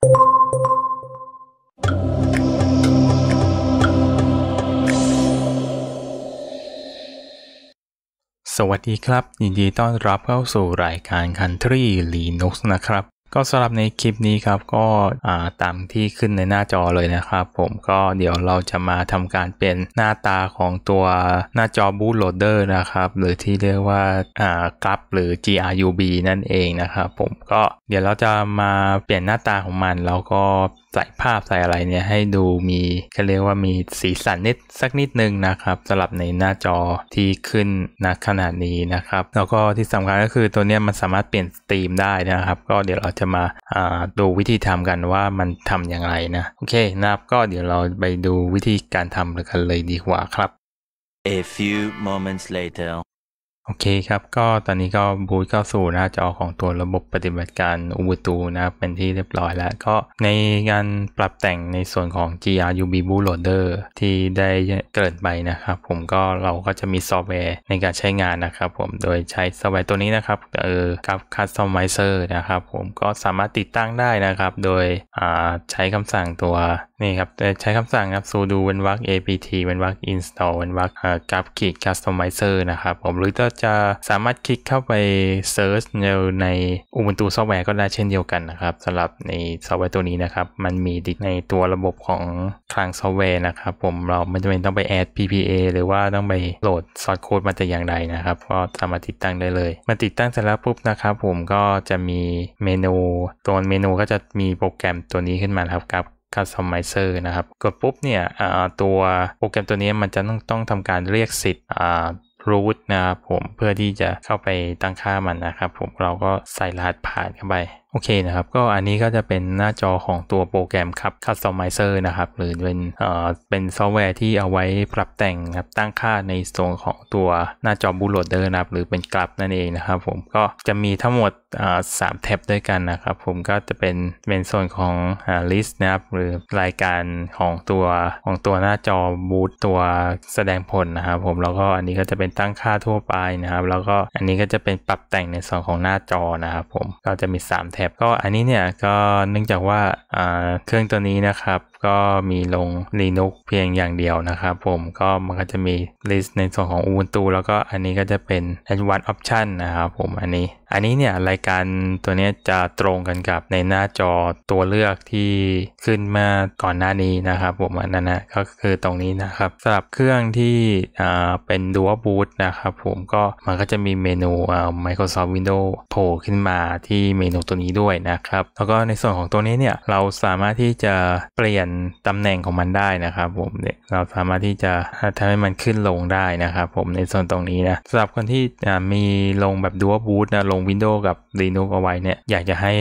สวัสดีครับ ยินดีต้อนรับเข้าสู่รายการ Country Linux นะครับก็สำหรับในคลิปนี้ครับก็ตามที่ขึ้นในหน้าจอเลยนะครับผมก็เดี๋ยวเราจะมาทำการเป็นหน้าตาของตัวหน้าจอ Boot Loader นะครับ หรือที่เรียกว่ากราฟหรือ GRUB นั่นเองนะครับผมก็เดี๋ยวเราจะมาเปลี่ยนหน้าตาของมันแล้วก็เใส่ภาพใส่อะไรเนี่ยให้ดูมีเขาเรียกว่ามีสีสันนิดสักนิดนึงนะครับสำหรับในหน้าจอที่ขึ้นนะขนาดนี้นะครับ แล้วก็ที่สำคัญก็คือตัวนี้มันสามารถเปลี่ยนสตรีมได้นะครับก็เดี๋ยวเราจะมาดูวิธีทำกันว่ามันทำอย่างไรนะ โอเคนะครับก็เดี๋ยวเราไปดูวิธีการทำกันเลยดีกว่าครับ A few moments later โอเคครับก็ตอนนี้ก็บูตเข้าสู่หน้าจอของตัวระบบปฏิบัติการ Ubuntu นะครับเป็นที่เรียบร้อยแล้ว ก็ในการปรับแต่งในส่วนของ GRUB Bootloader ที่ได้เกิดไปนะครับ ผมก็เราก็จะมีซอฟต์แวร์ในการใช้งานนะครับ ผมโดยใช้ซอฟต์แวร์ตัวนี้นะครับเออกับ Customizer นะครับ ผมก็สามารถติดตั้งได้นะครับ โดยใช้คำสั่งตัว นี่ครับใช้คำสั่งครับ sudo เว้นวร apt install เว้นวรรค i t customizer นะครับผมหรือจะจะสามารถคลิกเข้าไปเซิร์ชใน Ubuntu Software ก็ได้เช่นเดียวกันนะครับสำหรับในซอฟต์แวร์ตัวนี้นะครับ มันมีติดในตัวระบบของคลังซอฟต์แวร์นะครับผมเราไม่จำเป็นต้องไปแอด PPA หรือว่าต้องไปโหลดซอสโค้ดมาแต่อย่างใดนะครับ ก็สามารถติดตั้งได้เลย มาติดตั้งเสร็จแล้วปุ๊บนะครับ ผมก็จะมีเมนู ตัวเมนูก็จะมีโปรแกรมตัวนี้ขึ้นมาครับกับ Customizer นะครับ กดปุ๊บเนี่ยตัวโปรแกรมตัวนี้มันจะต้องต้องทำการเรียกสิทธิ์รูทนะครับผมเพื่อที่จะเข้าไปตั้งค่ามันนะครับ ผมเราก็ใส่รหัสผ่านเข้าไปโอเคนะครับ ก็อันนี้ก็จะเป็นหน้าจอของตัวโปรแกรมครับ Customizer นะครับหรือเป็นเอ่อเป็นซอฟต์แวร์ที่เอาไว้ปรับแต่งครับ ตั้งค่าในส่วนของตัวหน้าจอบูโรดเดอร์นะครับหรือเป็นกราฟนั่นเองนะครับ ผมก็จะมีทั้งหมดสามแท็บด้วยกันนะครับ ผมก็จะเป็นเป็นส่วนของอ่าิสต์นะครับ หรือรายการของตัวของตัวหน้าจอบูตตัวแสดงผลนะครับผมแล้วก็อันนี้ก็จะเป็นตั้งค่าทั่วไปนะครับแล้วก็อันนี้ก็จะเป็นปรับแต่งในส่วนของหน้าจอนะครับผมก็จะมี3แทท็บก็อันนี้เนี่ยก็เนื่องจากว่าเครื่องตัวนี้นะครับก็มีลง Linux เพียงอย่างเดียวนะครับผมก็มันก็จะมีลิสต์ในส่วนของ Ubuntu แล้วก็อันนี้ก็จะเป็น Advanced Option นะครับผมอันนี้อันนี้เนี่ยรายการตัวนี้จะตรงกันกับในหน้าจอตัวเลือกที่ขึ้นมาก่อนหน้านี้นะครับผมอันนั้นนะก็คือตรงนี้นะครับสำหรับเครื่องที่เป็น dual boot นะครับผมก็มันก็จะมีเมนู Microsoft Windows โผล่ขึ้นมาที่เมนูตัวนี้ด้วยนะครับแล้วก็ในส่วนของตัวนี้เนี่ยเราสามารถที่จะเปลี่ยนตำแหน่งของมันได้นะครับผมเนี่ยเราสามารถที่จะทำให้มันขึ้นลงได้นะครับผมในส่วนตรงนี้นะสำหรับคนที่มีลงแบบด u ว l b บูตนะลง Windows กับ Linux เอาไว้เนี่ยอยากจะให้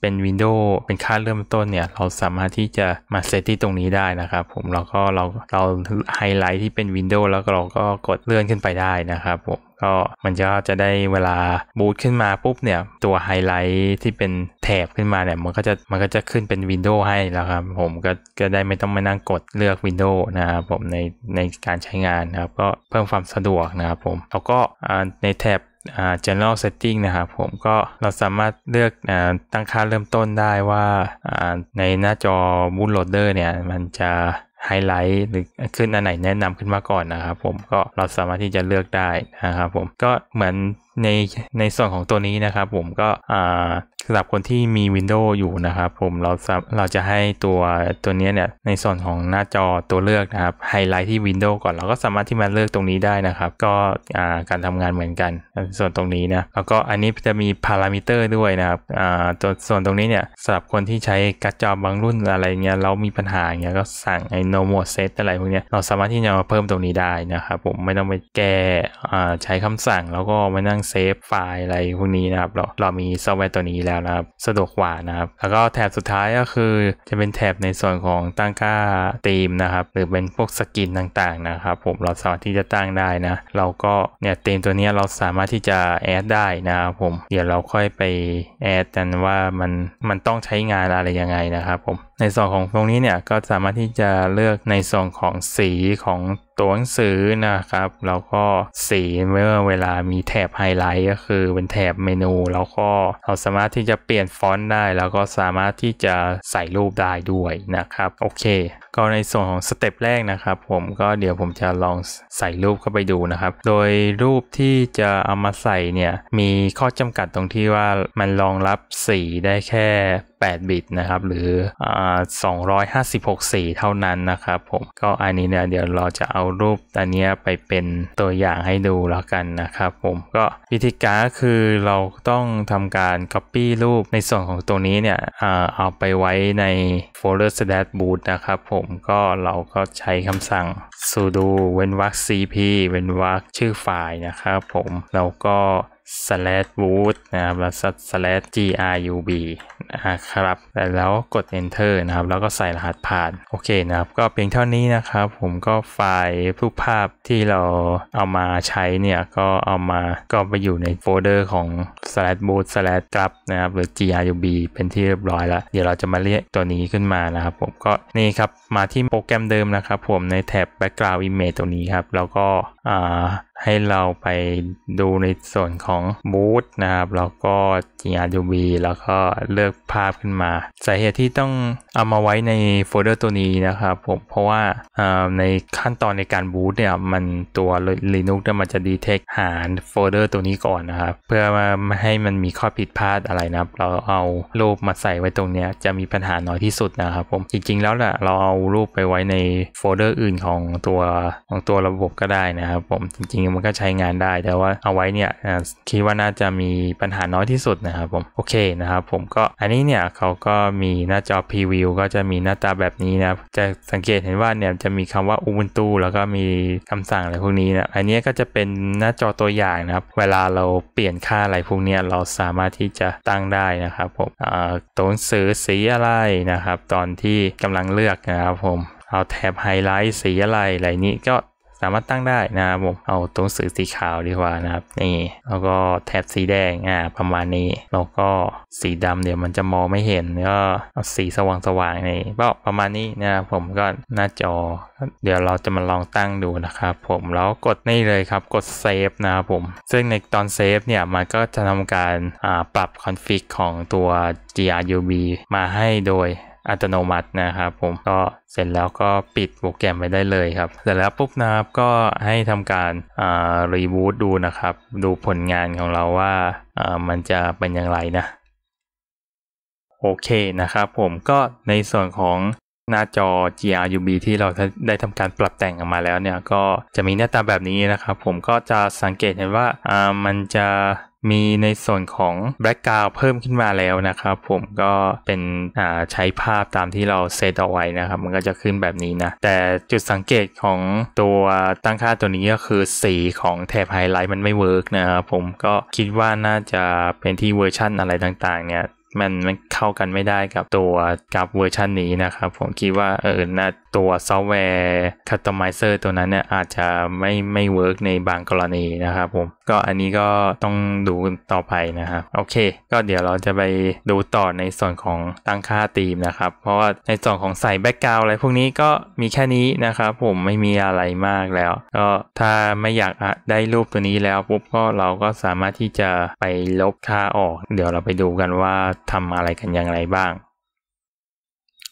เป็น Windows เป็นค่าเริ่มต้นเนี่ยเราสามารถที่จะมาเซตที่ตรงนี้ได้นะครับผมแล้วก็เราเราไฮไลท์ที่เป็น Windows แล้วเราก็กดเลื่อนขึ้นไปได้นะครับผมก็มันก็จะได้เวลาบูตขึ้นมาปุ๊บเนี่ย ตัวไฮไลท์ที่เป็นแถบขึ้นมาเนี่ยมันก็จะมันก็จะขึ้นเป็นวินโดว์ให้แล้วครับ ผมก็ก็ได้ไม่ต้องมานั่งกดเลือกวินโดว์นะครับผมในในการใช้งานนะครับ ก็เพิ่มความสะดวกนะครับผมแล้วก็ในแถบ general setting นะครับผมก็เราสามารถเลือกอตั้งค่าเริ่มต้นได้ว่าในหน้าจอ bootloader เนี่ยมันจะไฮไลท์หรือขึ้นอันไหนแนะนำขึ้นมาก่อนนะครับผมก็เราสามารถที่จะเลือกได้นะครับผมก็เหมือนในในส่วนของตัวนี้นะครับผมก็อ่าสำหรับคนที่มี Windows อยู่นะครับผมเราเราจะให้ตัวตัวนี้เนี่ยในส่วนของหน้าจอตัวเลือกนะครับไฮไลท์ที่ Windows ก่อนเราก็สามารถที่มาเลือกตรงนี้ได้นะครับ ก็อ่าการทำงานเหมือนกันส่วนตรงนี้นะแล้วก็อันนี้จะมีพารามิเตอร์ด้วยนะครับอ่าตัวส่วนตรงนี้เนี่ยสำหรับคนที่ใช้การ์ดจอบางรุ่นอะไรเงี้ยเรามีปัญหาเงี้ยก็สั่งไอ้ no mode set อะไรพวกเนี้ยเราสามารถที่จะมาเพิ่มตรงนี้ได้นะครับผมไม่ต้องไปแก้ใช้คำสั่งแล้วก็มานั่งเซฟไฟล์อะไรพวกนี้นะครับเราเรามีซอฟต์แวร์ตัวนี้แล้วนะครับ สะดวกกว่านะครับแล้วก็แถบสุดท้ายก็คือจะเป็นแถบในส่วนของตั้งค่าธีมนะครับหรือเป็นพวกสกินต่างๆนะครับผมเราสามารถที่จะตั้งได้นะเราก็เนี่ยธีมตัวนี้เราสามารถที่จะแอดได้นะครับผมเดี๋ยวเราค่อยไปแอดกันว่ามันมันต้องใช้งานอะไรยังไงนะครับ ผมในส่วนของตรงนี้เนี่ยก็สามารถที่จะเลือกในส่วนของสีของตัวหนังสือนะครับแล้วก็สีเมื่อเวลามีแถบไฮไลท์ก็คือ เป็นแถบเมนูแล้วก็เราสามารถที่จะเปลี่ยนฟอนต์ได้ แล้วก็สามารถที่จะใส่รูปได้ด้วยนะครับโอเคก็ในส่วนของสเต็ปแรกนะครับผมก็เดี๋ยวผมจะลองใส่รูปเข้าไปดูนะครับ โดยรูปที่จะเอามาใส่เนี่ย มีข้อจำกัดตรงที่ว่ามันรองรับสีได้แค่ 8 บิตนะครับ หรือ 256 สีเท่านั้นนะครับผมก็อันนี้เนี่ยเดี๋ยวเราจะเอารูปตัวนี้ไปเป็นตัวอย่างให้ดูแล้วกันนะครับผมก็วิธีการก็คือเราต้องทำการ Copy รูปในส่วนของตัวนี้เนี่ยเอาไปไว้ใน folder s t a s boot นะครับ ผมก็เราก็ใช้คำสั่ง sudo เว้นวรรค cp เว้นวรรคชื่อไฟล์นะครับผมแล้วก็ slash root นะครับแล้ว slash grub นะครับ แล้วกด enter นะครับ แล้วก็ใส่รหัสผ่านโอเคนะครับ ก็เพียงเท่านี้นะครับผมก็ไฟล์รูปภาพที่เราเอามาใช้เนี่ยก็เอามาก็ไปอยู่ในโฟลเดอร์ของ slash r o o t slash grub นะครับหรือ grub เป็นที่เรียบร้อยแล้ว เดี๋ยวเราจะมาเรียกตัวนี้ขึ้นมานะครับผมก็นี่ครับมาที่โปรแกรมเดิมนะครับผมในแท็บ background image ตรงนี้ครับ แล้วก็อ่าให้เราไปดูในส่วนของบูธนะครับแล้วก็จีอาดูบีแล้วก็เลือกภาพขึ้นมาสาเหตุที่ต้องเอามาไว้ในโฟลเดอร์ตัวนี้นะครับผมเพราะว่าในขั้นตอนในการบูตเนี่ย มันตัว Linux เนี่ยมันจะดีเทคหาโฟลเดอร์ตัวนี้ก่อนนะครับ เพื่อมาให้มันมีข้อผิดพลาดอะไรนะครับ เราเอารูปมาใส่ไว้ตรงเนี้ยจะมีปัญหาน้อยที่สุดนะครับผมจริงๆแล้วแหละเราเอารูปไปไว้ในโฟลเดอร์อื่นของตัวของตัวระบบก็ได้นะครับผมจริงงมันก็ใช้งานได้แต่ว่าเอาไว้เนี่ยคิดว่าน่าจะมีปัญหาน้อยที่สุดนะครับผมโอเคนะครับผมก็อันนี้เนี่ยเขาก็มีหน้าจอพรีวิวก็จะมีหน้าตาแบบนี้นะจะสังเกตเห็นว่าเนี่ยจะมีคำว่า Ubuntu แล้วก็มีคำสั่งอะไรพวกนี้นะอันนี้ก็จะเป็นหน้าจอตัวอย่างนะครับเวลาเราเปลี่ยนค่าอะไรพวกนี้เราสามารถที่จะตั้งได้นะครับผมตัวหนังสือสีอะไรนะครับตอนที่กำลังเลือกนะครับผมเอาแถบไฮไลท์สีอะไรอะไรนี้ก็สามารถตั้งได้นะครับผมเอาตัวสื่อสีขาวดีกว่านะครับ นี่ แล้วก็แถบสีแดง อ่า ประมาณนี้แล้วก็สีดำเดี๋ยวมันจะมองไม่เห็น ก็เอาสีสว่างสว่างนี่ก็ประมาณนี้นะครับผมก็หน้าจอ เดี๋ยวเราจะมาลองตั้งดูนะครับผมแล้วกดนี่ เลยครับกดเซฟนะครับผมซึ่งในตอนเซฟเนี่ยมันก็จะทำการปรับคอนฟิกของตัว GRUB มาให้โดยอัตโนมัตินะครับผมก็เสร็จแล้วก็ปิดโปรแกรมไปได้เลยครับเสร็จแล้วปุ๊บนะครับก็ให้ทำการรีบูตดูนะครับ ดูผลงานของเราว่ามันจะเป็นอย่างไรนะ โอเคนะครับผมก็ในส่วนของหน้าจอ GRUB ที่เราได้ทำการปรับแต่งออกมาแล้วเนี่ย ก็จะมีหน้าตาแบบนี้นะครับ ผมก็จะสังเกตเห็นว่ามันจะมีในส่วนของแบล็กกราวเพิ่มขึ้นมาแล้วนะครับ ผมก็เป็นใช้ภาพตามที่เราเซตเอาไว้นะครับ มันก็จะขึ้นแบบนี้นะ แต่จุดสังเกตของตัวตั้งค่าตัวนี้ก็คือสีของแถบไฮไลท์มันไม่เวิร์กนะครับ ผมก็คิดว่าน่าจะเป็นที่เวอร์ชั่นอะไรต่างๆเนี่ย มันมันเข้ากันไม่ได้กับตัวกับเวอร์ชันนี้นะครับ ผมคิดว่าเออน่าตัวซอฟต์แวร์คัสตอมไมเซอร์ตัวนั้นเนี่ยอาจจะไม่ไม่เวิร์กในบางกรณีนะครับผม ก็อันนี้ก็ต้องดูต่อไปนะครับ โอเค ก็เดี๋ยวเราจะไปดูต่อในส่วนของตั้งค่าธีมนะครับ เพราะว่าในส่วนของใส่แบ็กกราวอะไรพวกนี้ก็มีแค่นี้นะครับผมไม่มีอะไรมากแล้ว ก็ถ้าไม่อยากได้รูปตัวนี้แล้ว ปุ๊บก็เราก็สามารถที่จะไปลบค่าออก เดี๋ยวเราไปดูกันว่าทำอะไรกันอย่างไรบ้าง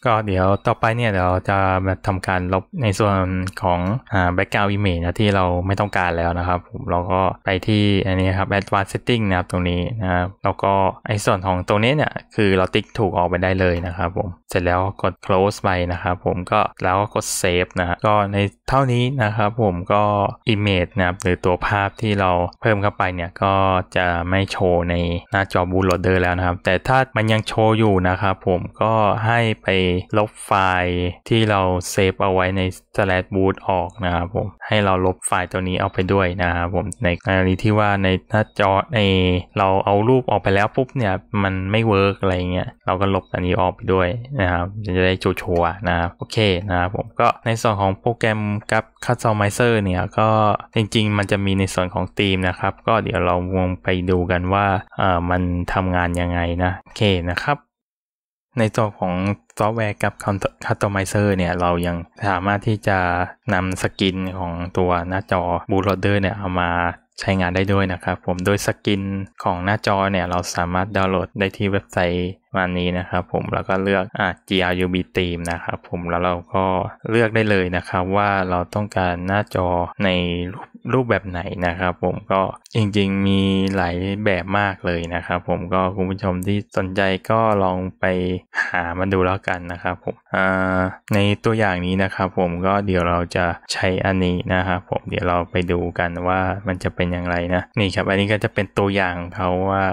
ก็เดี๋ยวต่อไปเนี่ยเดี๋ยวจะมาทำการลบในส่วนของอ่า background image นะที่เราไม่ต้องการแล้วนะครับผมเราก็ไปที่อันนี้ครับ advanced setting นะครับตรงนี้นะครับแล้วก็ไอ้ส่วนของตรงนี้เนี่ย คือเราติ๊ก ถูกออกไปได้เลยนะครับผม เสร็จแล้วกด close ไปนะครับผมก็แล้วก็กด save นะก็ในเท่านี้นะครับผมก็ image นะครับหรือตัวภาพที่เราเพิ่มเข้าไปเนี่ย ก็จะไม่โชว์ในหน้าจอบู o โหลดเดอร์แล้วนะครับแต่ถ้ามันยังโชว์อยู่นะครับผมก็ให้ไปลบไฟล์ที่เราเซฟเอาไว้ใน slash boot ออกนะครับผม ให้เราลบไฟล์ตัวนี้เอาไปด้วยนะครับผม ในกรณีที่ว่าในหน้าจอในเราเอารูปออกไปแล้วปุ๊บเนี่ยมันไม่เวิร์กอะไรเงี้ยเราก็ลบอันนี้ออกไปด้วยนะครับจะได้โชว์นะครับโอเคนะครับผมก็ในส่วนของโปรแกรมกับ c ั s ไ o เซอร์เนี่ย ก็จริงๆ มันจะมีในส่วนของธีมนะครับ ก็เดี๋ยวเราวงไปดูกันว่าเออมันทำงานยังไงนะโอเคนะครับในตัวของซอฟต์แวร์กับคัสตอมไมเซอร์เนี่ยเรายังสามารถที่จะนำสกินของตัวหน้าจอบูโรเดอร์เนี่ยเอามาใช้งานได้ด้วยนะครับ ผมโดยสกินของหน้าจอเนี่ยเราสามารถดาวน์โหลดได้ที่เว็บไซต์วันนี้นะครับผมแล้วก็เลือกอ่า GRUB Theme นะครับผมแล้วเราก็เลือกได้เลยนะครับว่าเราต้องการหน้าจอในรูปรูปแบบไหนนะครับผมก็จริง ๆ มีหลายแบบมากเลยนะครับ ผมก็คุณผู้ชมที่สนใจก็ลองไปหามาดูแล้วกันนะครับผมในตัวอย่างนี้นะครับผมก็เดี๋ยวเราจะใช้อันนี้นะครับผมเดี๋ยวเราไปดูกันว่ามันจะเป็นอย่างไรนะ นี่ครับ อันนี้ก็จะเป็นตัวอย่างเขาว่า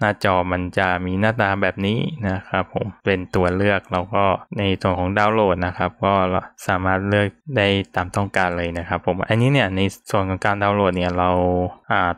หน้าจอมันจะมีหน้าตาแบบนี้นะครับผมเป็นตัวเลือกเราก็ในส่วนของดาวน์โหลดนะครับ ก็สามารถเลือกได้ตามต้องการเลยนะครับผมอันนี้เนี่ยในส่วนของการดาวน์โหลดเนี่ยเรา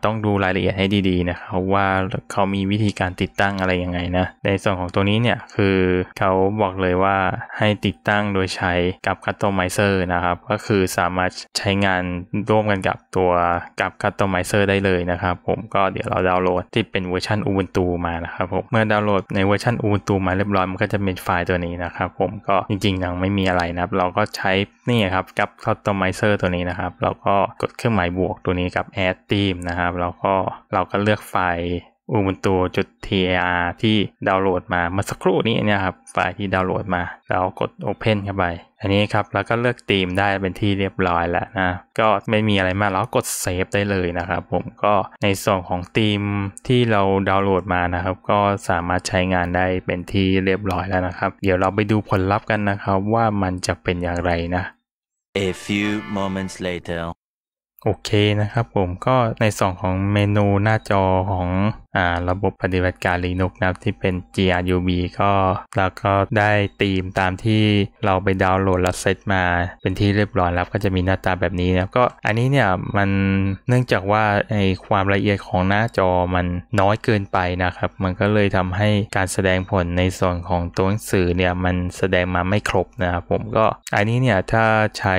ต้องดูรายละเอียดให้ดีๆนะครับว่าเขามีวิธีการติดตั้งอะไรยังไงนะในส่วนของตัวนี้เนี่ย คือเขาบอกเลยว่าให้ติดตั้งโดยใช้กับคัตโตไมเซอร์นะครับ ก็คือสามารถใช้งานร่วมกันกับตัวกับคัตโตไมเซอร์ได้เลยนะครับ ผมก็เดี๋ยวเราดาวน์โหลดที่เป็นเวอร์ชัน Ubuntu มานะครับผมเมื่อดาวน์โหลดในเวอร์ชัน Ubuntu มาเรียบร้อยมันก็จะเป็นไฟล์ตัวนี้นะครับ ผมก็จริงๆ ยังไม่มีอะไรนะครับเราก็ใช้นี่ครับกับคัตโตไมเซอร์ตัวนี้นะครับเราก็กดเครื่องหมายบวกตัวนี้กับ add theme นะครับแล้วก็ เราก็เลือกไฟล์ ubuntu tar ที่ดาวน์โหลดมาเมื่อสักครู่นี้นะครับไฟล์ที่ดาวน์โหลดมาแล้วกด open เข้าไปอันนี้ครับแล้วก็เลือกธีมได้เป็นที่เรียบร้อยแล้วนะก็ไม่มีอะไรมากแล้วกด save ได้เลยนะครับ ผมก็ในส่วนของธีมที่เราดาวน์โหลดมานะครับก็สามารถใช้งานได้เป็นที่เรียบร้อยแล้วนะครับเดี๋ยวเราไปดูผลลัพธ์กันนะครับว่ามันจะเป็นอย่างไรนะ A few moments later โอเคนะครับผมก็ในส่วนของเมนูหน้าจอของระบบปฏิบัติการ Linux นะครับ ที่เป็น GRUB ก็เราก็ได้ตีมตามที่เราไปดาวน์โหลดและเซตมา เป็นที่เรียบร้อยแล้วก็จะมีหน้าตาแบบนี้นะก็อันนี้เนี่ย มันเนื่องจากว่าไอความละเอียดของหน้าจอมันน้อยเกินไปนะครับ มันก็เลยทำให้การแสดงผลในส่วนของตัวหนังสือเนี่ยมันแสดงมาไม่ครบนะครับ ผมก็อันนี้เนี่ยถ้าใช้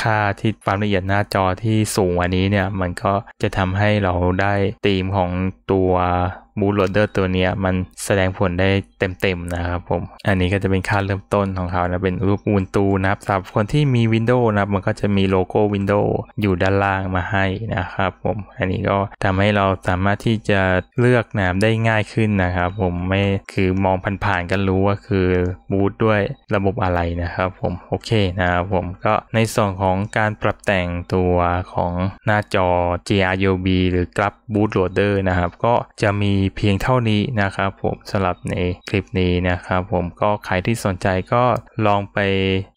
ค่าที่ความละเอียดหน้าจอที่สูงกว่านี้เนี่ยมันก็จะทำให้เราได้ตีมของตัว uh, บูตโหลดเดอร์ตัวนี้มันแสดงผลได้เต็มๆนะครับผม อันนี้ก็จะเป็นค่าเริ่มต้นของเขานะเป็นรูปอุนตูนะครับสำหรับ คนที่มี Windows นะครับ มันก็จะมีโลโก้ Windows อยู่ด้านล่างมาให้นะครับ ผม อันนี้ก็ทำให้เราสามารถที่จะเลือกนะมได้ง่ายขึ้นนะครับ ผม ไม่คือมองผ่านๆกันรู้ว่า คือบูตด้วยระบบอะไรนะครับผม โอเคนะครับผม ก็ในส่วนของการปรับแต่งตัวของหน้าจอ GRUB หรือ Grab Boot Loader นะครับ ก็จะมีีเพียงเท่านี้นะครับผมสำหรับในคลิปนี้นะครับผมก็ใครที่สนใจก็ลองไป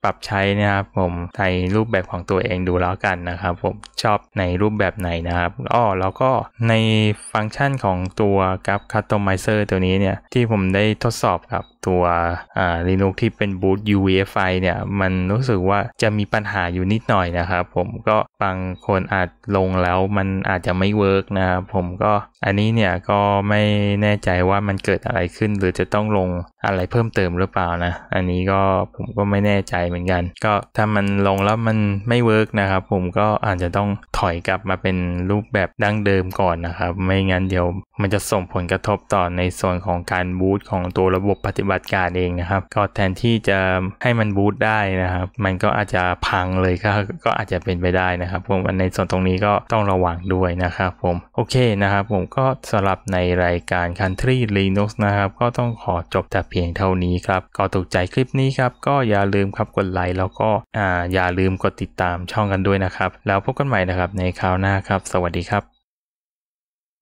ปรับใช้นะครับผมในรูปแบบของตัวเองดูแล้วกันนะครับผมชอบในรูปแบบไหนนะครับ อ้อ แล้วก็ในฟังก์ชันของตัวกราฟคัตโตอมไมเซอร์ตัวนี้เนี่ย ที่ผมได้ทดสอบกับตัวอ่า Linux ที่เป็นบูต UEFI เนี่ยมันรู้สึกว่าจะมีปัญหา อยู่นิดหน่อยนะครับ ผมก็บางคนอาจลงแล้วมันอาจจะไม่เวิร์กนะครับผมก็อันนี้เนี่ยก็ไม่แน่ใจว่ามันเกิดอะไรขึ้นหรือจะต้องลงอะไรเพิ่มเติมหรือเปล่านะอันนี้ก็ผมก็ไม่แน่ใจเหมือนกัน ก็ถ้ามันลงแล้วมันไม่เวิร์กนะครับผมก็อาจจะต้องถอยกลับมาเป็นรูปแบบดั้งเดิมก่อนนะครับไม่งั้นเดี๋ยวมันจะส่งผลกระทบต่อในส่วนของการบูตของตัวระบบปฏิบัติัติการเองนะครับ ก็แทนที่จะให้มันบูตได้นะครับ มันก็อาจจะพังเลยก็ก็อาจจะเป็นไปได้นะครับผมในส่วนตรงนี้ก็ต้องระวังด้วยนะครับผมโอเคนะครับ ผมก็สำหรับในรายการ Country Linux นะครับก็ต้องขอจบแต่เพียงเท่านี้ครับก็ถูกใจคลิปนี้ครับก็อย่าลืมครับกดไลค์แล้วก็อ่าอย่าลืมกดติดตามช่องกันด้วยนะครับแล้วพบกันใหม่นะครับในคราวหน้าครับสวัสดีครับ